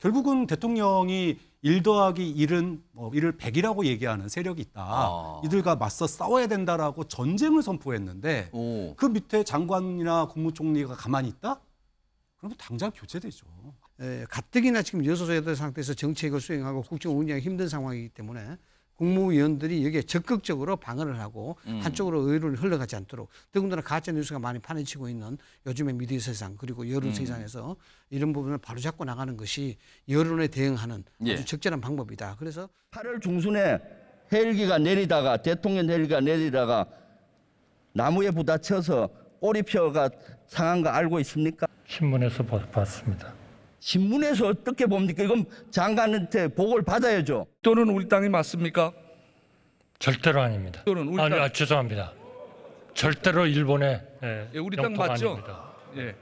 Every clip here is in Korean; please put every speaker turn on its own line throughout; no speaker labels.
결국은 대통령이 1 더하기 1은뭐 1을 100이라고 얘기하는 세력이 있다. 아. 이들과 맞서 싸워야 된다라고 전쟁을 선포했는데 오. 그 밑에
장관이나 국무총리가 가만히 있다? 그러면 당장 교체되죠. 에, 가뜩이나 지금 여소야대 상태에서 정책을 수행하고 국정 운영이 힘든 상황이기 때문에 국무위원들이 여기에 적극적으로 방어를 하고 음. 한쪽으로 의료를 흘러가지 않도록 더군다나 가짜 뉴스가 많이 파을 치고 있는 요즘의 미디어 세상 그리고 여론 음. 세상에서 이런 부분을 바로잡고 나가는 것이 여론에 대응하는 예. 아주 적절한 방법이다. 그래서 8월 중순에
헬기가 내리다가 대통령 헬기가 내리다가 나무에 부딪혀서 꼬리 표가 상한 거 알고 있습니까? 신문에서 봤습니다. 신문에서 어떻게 봅니까? 이건 장관한테 보고 받아야죠. 또는 우리 땅이 맞습니까? 절대로 아닙니다.
또는 우리 아니, 땅... 아, 죄송합니다.
절대로 일본의
예, 예 우리 땅 맞죠? 아닙니다. 예.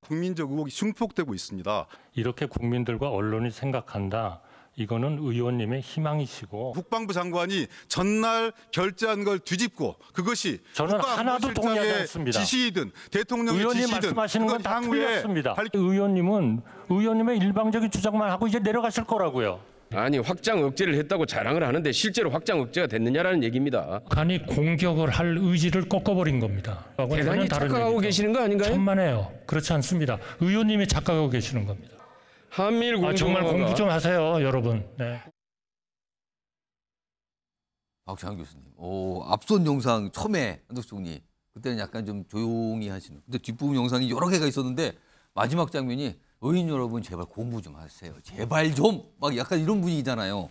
국민적 의혹이 증폭되고 있습니다. 이렇게 국민들과 언론이 생각한다. 이거는 의원님의 희망이시고 국방부 장관이
전날
결재한 걸 뒤집고 그것이 저는 하나도 동의하지 않습니다. 지시이든 대통령의 의원님 지시든 말씀하시는 건다 틀렸습니다. 발... 의원님은 의원님의 일방적인 주장만 하고 이제 내려가실 거라고요. 아니 확장 억제를 했다고 자랑을 하는데 실제로 확장 억제가 됐느냐라는 얘기입니다. 북이 공격을 할 의지를 꺾어버린 겁니다. 대단히 착각하고 계시는 거 아닌가요? 천만에요. 그렇지 않습니다. 의원님이 착각하고 계시는 겁니다. 한미일 공조 아, 정말 공부 좀 하세요, 여러분. 네.
박찬 교수님. 오, 앞선 영상 처음에 한덕수 총리 그때는 약간 좀 조용히 하시는. 근데 뒷부분 영상이 여러 개가 있었는데 마지막 장면이 의인 여러분 제발 공부 좀 하세요. 제발 좀 막 약간 이런 분위기잖아요.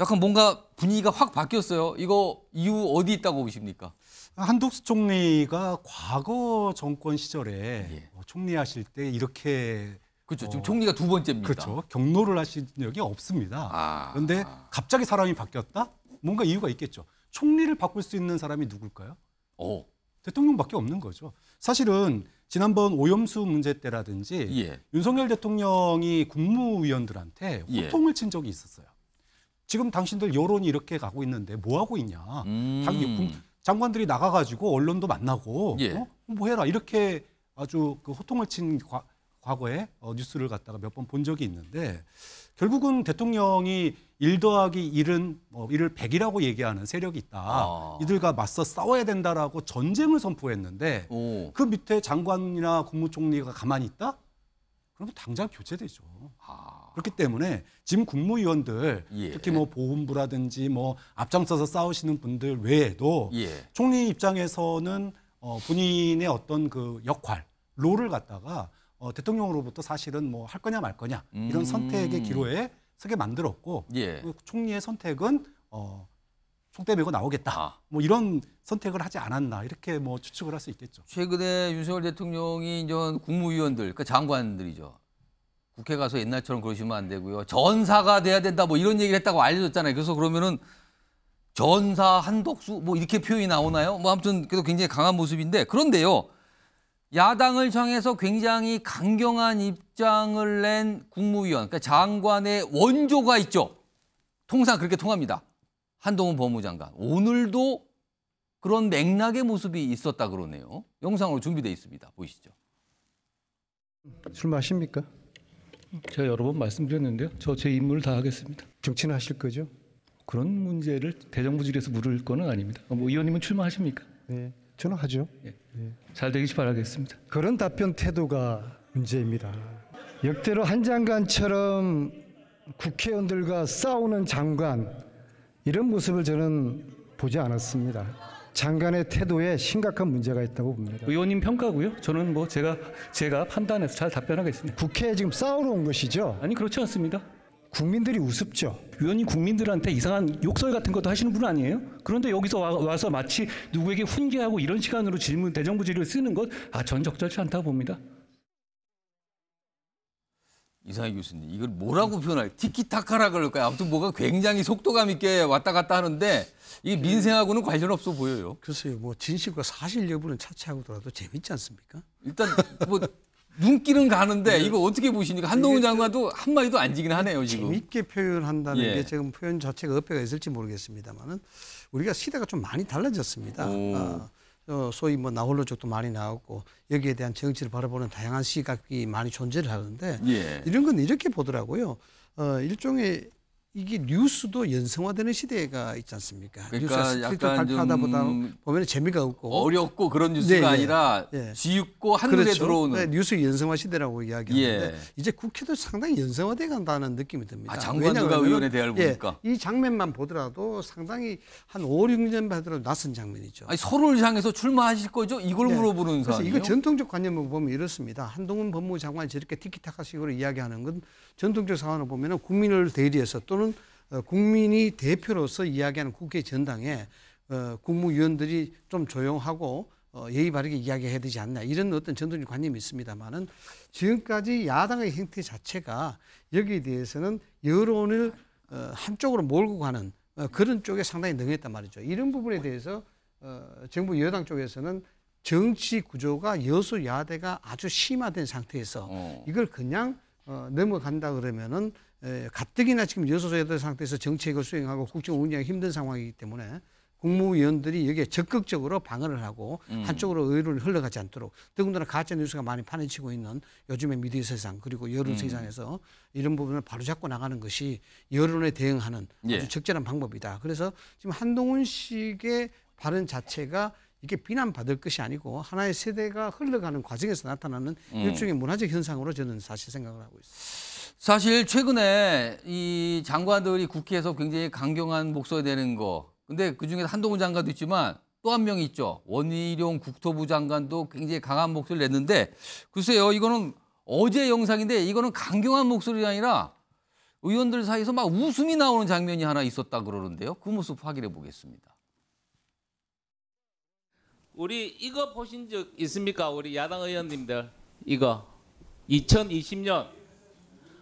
약간 뭔가 분위기가 확 바뀌었어요. 이거 이유 어디 있다고 보십니까? 한독수 총리가 과거
정권 시절에 예. 어, 총리하실 때 이렇게 그렇죠. 지금 어, 총리가 두 번째입니다. 그렇죠. 경로를 하신 적이 없습니다. 아. 그런데 갑자기 사람이 바뀌었다? 뭔가 이유가 있겠죠. 총리를 바꿀 수 있는 사람이 누굴까요? 어. 대통령밖에 없는 거죠. 사실은 지난번 오염수 문제 때라든지 예. 윤석열 대통령이 국무위원들한테 예. 호통을 예. 친 적이 있었어요. 지금 당신들 여론이 이렇게 가고 있는데 뭐 하고 있냐? 음. 장관들이 나가가지고 언론도 만나고 예. 어? 뭐 해라 이렇게 아주 그 호통을 친 과, 과거에 어, 뉴스를 갖다가 몇 번 본 적이 있는데 결국은 대통령이 일 더하기 일은 뭐 일을 백이라고 얘기하는 세력이 있다. 아. 이들과 맞서 싸워야 된다라고 전쟁을 선포했는데 오. 그 밑에 장관이나 국무총리가 가만히 있다? 그러면 당장 교체되죠. 아. 그렇기 때문에 지금 국무위원들 예. 특히 뭐 보훈부라든지 뭐 앞장서서 싸우시는 분들 외에도 예. 총리 입장에서는 어, 본인의 어떤 그 역할, 롤을 갖다가 어, 대통령으로부터 사실은 뭐 할 거냐 말 거냐 이런 음. 선택의 기로에 서게 만들었고 예. 그 총리의 선택은 어, 총대 메고 나오겠다. 아. 뭐 이런 선택을 하지 않았나 이렇게 뭐 추측을 할 수 있겠죠.
최근에 윤석열 대통령이 이제 국무위원들, 그러니까 장관들이죠. 국회 가서 옛날처럼 그러시면 안 되고요. 전사가 돼야 된다 뭐 이런 얘기를 했다고 알려졌잖아요. 그래서 그러면은 전사 한덕수 뭐 이렇게 표현이 나오나요? 뭐 아무튼 그래도 굉장히 강한 모습인데 그런데요. 야당을 향해서 굉장히 강경한 입장을 낸 국무위원, 그러니까 장관의 원조가 있죠. 통상 그렇게 통합니다. 한동훈 법무장관. 오늘도 그런 맥락의 모습이 있었다 그러네요. 영상으로 준비돼 있습니다. 보시죠.
술 마십니까? 제가 여러 번 말씀드렸는데요. 저 제 임무를 다 하겠습니다. 정치 하실 거죠? 그런 문제를 대정부질에서 물을 거는 아닙니다. 뭐 의원님은 출마하십니까? 네. 저는 하죠.
예. 잘
되길 바라겠습니다. 그런 답변 태도가 문제입니다. 역대로 한 장관처럼 국회의원들과 싸우는 장관 이런 모습을 저는 보지 않았습니다. 장관의 태도에 심각한 문제가 있다고 봅니다. 의원님 평가고요. 저는 뭐 제가 제가 판단해서 잘 답변하겠습니다. 국회에 지금 싸우러 온 것이죠. 아니 그렇지 않습니다. 국민들이 우습죠. 위원님 국민들한테 이상한 욕설 같은 것도 하시는 분 아니에요? 그런데 여기서 와, 서 마치 누구에게 훈계하고 이런 시간으로 질문 대정부 질을 쓰는 것,
아, 전 적절치 않다고 봅니다.
이상희 교수님, 이걸 뭐라고 표현할? 티키타카라 그럴까요? 아무튼 뭐가 굉장히 속도감 있게 왔다 갔다 하는데 이 민생하고는 관련 없어 보여요. 글쎄요, 뭐 진실과 사실 여부는 차치하고더라도 재밌지 않습니까? 일단 뭐 눈길은 가는데 네. 이거 어떻게 보십니까? 한동훈 장관도 한 마디도 안 지긴 하네요 지금. 재밌게 표현한다는
예. 게 지금 표현 자체가 어폐가 있을지 모르겠습니다만은 우리가 시대가 좀 많이 달라졌습니다. 어, 어, 소위 뭐 나홀로족도 많이 나왔고 여기에 대한 정치를 바라보는 다양한 시각이 많이 존재를 하는데 예. 이런 건 이렇게 보더라고요. 어, 일종의 이게 뉴스도 연성화되는 시대가 있지 않습니까? 그러니까 뉴스가 약간 발다 보다 보면 재미가 없고 어렵고
그런 네, 뉴스가 네, 아니라 네. 예.
지윽고
한눈에 그렇죠. 들어오는 네,
뉴스 연성화 시대라고 이야기하는데 예. 이제 국회도 상당히 연성화돼 간다는 느낌이 듭니다. 아, 장관과 의원에 대할 보니까 예, 이 장면만 보더라도 상당히 한 5, 6년 받더라도 낯선 장면이죠. 아니,
서로를 향해서 출마하실 거죠? 이걸 네. 물어보는 사람. 이거
전통적 관념을 보면 이렇습니다. 한동훈 법무부 장관이 저렇게 티키타카식으로 이야기하는 건 전통적 상황을 보면 국민을 대리해서 또는 또는 어, 국민이 대표로서 이야기하는 국회 전당에 어, 국무위원들이 좀 조용하고 어, 예의 바르게 이야기해야 되지 않나 이런 어떤 전통적 관념이 있습니다만은 지금까지 야당의 행태 자체가 여기에 대해서는 여론을 한쪽으로 몰고 가는 그런 쪽에 상당히 능했단 말이죠. 이런 부분에 대해서 정부 여당 쪽에서는 정치 구조가 여수 야대가 아주 심화된 상태에서 이걸 그냥 넘어간다 그러면은 가뜩이나 지금 여소야대 상태에서 정책을 수행하고 국정 운영이 힘든 상황이기 때문에 국무위원들이 여기에 적극적으로 방어를 하고 음. 한쪽으로 의료를 흘러가지 않도록 더군다나 가짜 뉴스가 많이 파해치고 있는 요즘의 미디어 세상 그리고 여론 음. 세상에서 이런 부분을 바로잡고 나가는 것이 여론에 대응하는 아주 예. 적절한 방법이다. 그래서 지금 한동훈 씨의 발언 자체가 이게 비난받을 것이 아니고 하나의 세대가 흘러가는 과정에서 나타나는 음. 일종의 문화적 현상으로 저는 사실 생각을 하고
있습니다. 사실 최근에 이 장관들이 국회에서 굉장히 강경한 목소리 내는 거 근데 그중에 한동훈 장관도 있지만 또 한 명 있죠. 원희룡 국토부 장관도 굉장히 강한 목소리를 냈는데 글쎄요 이거는 어제 영상인데 이거는 강경한 목소리가 아니라 의원들 사이에서 막 웃음이 나오는 장면이 하나 있었다 그러는데요. 그 모습 확인해 보겠습니다.
우리 이거 보신 적 있습니까? 우리 야당 의원님들 이거 2020년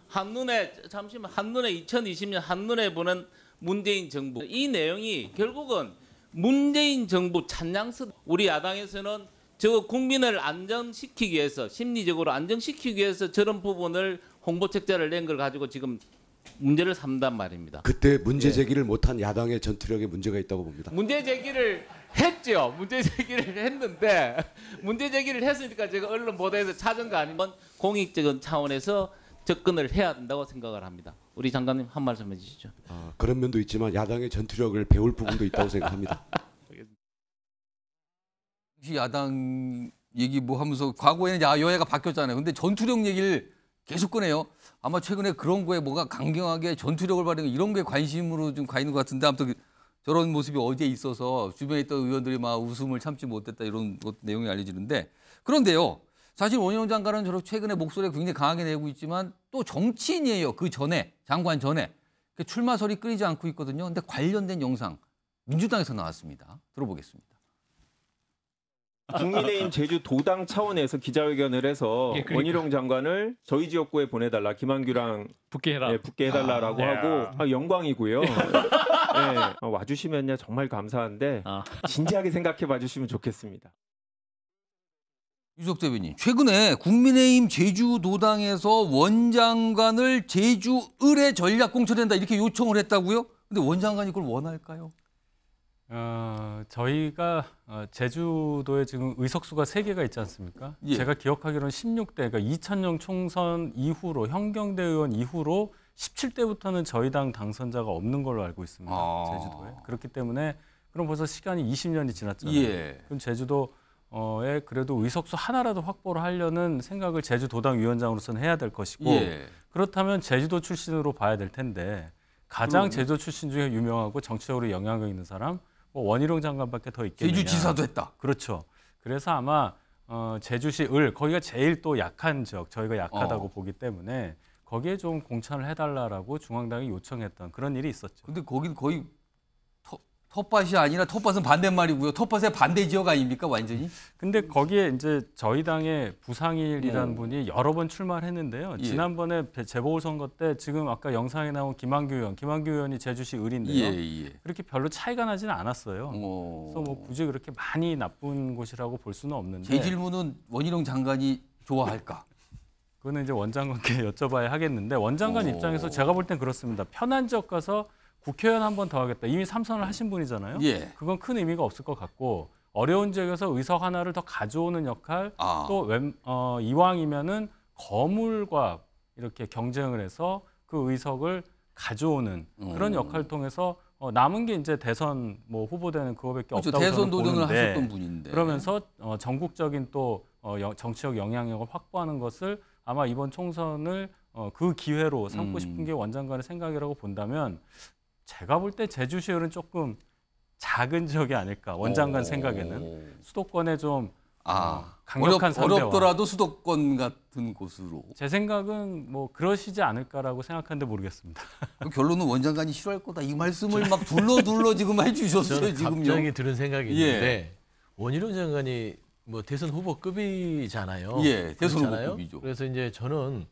한눈에 잠시만 한눈에 2020년 한눈에 보는 문재인 정부 이 내용이 결국은 문재인 정부 찬양스 우리 야당에서는 저 국민을 안정시키기 위해서 심리적으로 안정시키기 위해서 저런 부분을 홍보책자를 낸 걸 가지고 지금 문제를 삼단 말입니다.
그때 문제 예. 제기를 예. 못한 야당의 전투력에 문제가 있다고 봅니다.
문제 제기를 했죠. 문제 제기를 했는데 문제 제기를 했으니까 제가 언론 보도에서 찾은 거 아니면 공익적인 차원에서 접근을 해야 된다고
생각을 합니다. 우리 장관님 한 말씀
해주시죠.
아, 그런 면도 있지만 야당의 전투력을 배울 부분도 있다고 생각합니다.
야당 얘기 뭐 하면서 과거에는 여야가 바뀌었잖아요. 근데 전투력 얘기를 계속 꺼내요. 아마 최근에 그런 거에 뭐가 강경하게 전투력을 발휘하는 이런 게 관심으로 좀 가 있는 것 같은데 아무튼 저런 모습이 어제 있어서 주변에 있던 의원들이 막 웃음을 참지 못했다 이런 내용이 알려지는데 그런데요. 사실 원희룡 장관은 저렇게 최근에 목소리를 굉장히 강하게 내고 있지만 또 정치인이에요. 그 전에 장관 전에 그 출마설이 끊이지 않고 있거든요. 근데 관련된 영상 민주당에서 나왔습니다. 들어보겠습니다. 국민의힘
제주 도당 차원에서 기자회견을 해서 예, 그러니까. 원희룡 장관을 저희 지역구에 보내달라 김한규랑 붙게 해라 예, 붙게 해달라라고 아, 네. 하고 아, 아 영광이고요. 예, 어, 와주시면요
정말 감사한데 아. 진지하게 생각해 봐주시면 좋겠습니다. 유석 대변인, 최근에 국민의힘 제주도당에서 원장관을 제주을에 전략 공천한다 이렇게 요청을 했다고요? 근데 원장관이 그걸 원할까요?
어, 저희가 어, 제주도에 지금 의석수가 세개가 있지 않습니까? 예. 제가 기억하기로는 16대, 그러니까 2000년 총선 이후로, 현경대 의원 이후로 17대부터는 저희 당 당선자가 없는 걸로 알고 있습니다. 아. 제주도에. 그렇기 때문에 그럼 벌써 시간이 20년이 지났잖아요. 예. 그럼 제주도에 그래도 의석수 하나라도 확보를 하려는 생각을 제주도당 위원장으로서는 해야 될 것이고 예. 그렇다면 제주도 출신으로 봐야 될 텐데 가장 음. 제주도 출신 중에 유명하고 정치적으로 영향력 있는 사람 뭐 원희룡 장관밖에 더있겠냐 제주지사도 했다. 그렇죠. 그래서 아마 어, 제주시 을 거기가 제일 또 약한 지역 저희가 약하다고 어. 보기 때문에 거기에 좀 공천을 해달라라고 중앙당이 요청했던 그런 일이 있었죠. 근데 거긴 거의 텃밭이 아니라 텃밭은 반대말이고요. 텃밭의 반대 지역 아닙니까 완전히? 근데 거기에 이제 저희 당의 부상일이라는 네. 분이 여러 번 출마를 했는데요. 예. 지난번에 재보궐선거 때 지금 아까 영상에 나온 김한규 의원, 김한규 의원이 제주시 을인데요. 예, 예. 그렇게 별로 차이가 나지는 않았어요. 오. 어. 그래서 뭐 굳이 그렇게 많이 나쁜 곳이라고 볼 수는 없는데. 제 질문은 원희룡 장관이 좋아할까? 그거는 이제 원장관께 여쭤봐야 하겠는데 원장관 오. 어. 입장에서 제가 볼 땐 그렇습니다. 편한 지역 가서 국회의원 한 번 더 하겠다. 이미 삼선을 하신 분이잖아요. 예. 그건 큰 의미가 없을 것 같고 어려운 지역에서 의석 하나를 더 가져오는 역할 아. 또 웬, 어, 이왕이면은 거물과 이렇게 경쟁을 해서 그 의석을 가져오는 그런 음. 역할을 통해서 어, 남은 게 이제 대선 뭐 후보되는 그거밖에 그렇죠. 없다고 대선 저는 도전을 하셨던 분인데 그러면서 어, 전국적인 또 어, 여, 정치적 영향력을 확보하는 것을 아마 이번 총선을 어, 그 기회로 삼고 음. 싶은 게 원장관의 생각이라고 본다면 제가 볼 때 제주 시열은 조금 작은 지역이 아닐까 원장관 생각에는 수도권에 좀 아, 어, 강력한 어렵, 어렵더라도 수도권 같은 곳으로 제 생각은 뭐 그러시지 않을까라고 생각하는데 모르겠습니다. 결론은 원장관이 싫어할 거다 이 말씀을 막 둘러 둘러 지금 해주셨어요 지금 갑자기 들은 생각이 예. 있는데 예. 원희룡 장관이 뭐 대선 후보급이잖아요. 예, 대선 후보급이죠. 그래서 이제 저는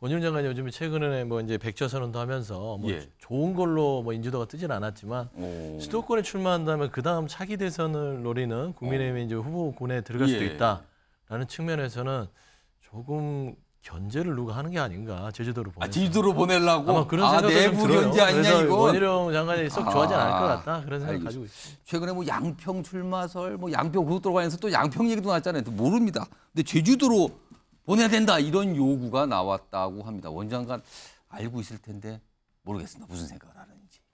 원희룡 장관이 요즘에 최근에 뭐 이제 백조 선언도 하면서 뭐 예. 좋은 걸로 뭐 인지도가 뜨진 않았지만 오. 수도권에 출마한다면 그 다음 차기 대선을 노리는 국민의힘 어. 이제 후보군에 들어갈 수도 예.
있다라는
측면에서는 조금 견제를 누가 하는 게 아닌가 제주도로 보내. 아, 제주도로 보내려고. 아마 그런 아, 생각도 내부 들어요. 견제 아니냐 이거. 원희룡 장관이 썩 좋아하지 않을 것 아, 같다 그런 생각 아, 가지고
있습니다 최근에 뭐 양평 출마설, 뭐 양평 고속도로 관련해서 또 양평 얘기도 나왔잖아요. 또 모릅니다. 근데 제주도로 보내야 된다 이런 요구가 나왔다고 합니다. 원장관 알고 있을 텐데 모르겠습니다. 무슨 생각을 하는지.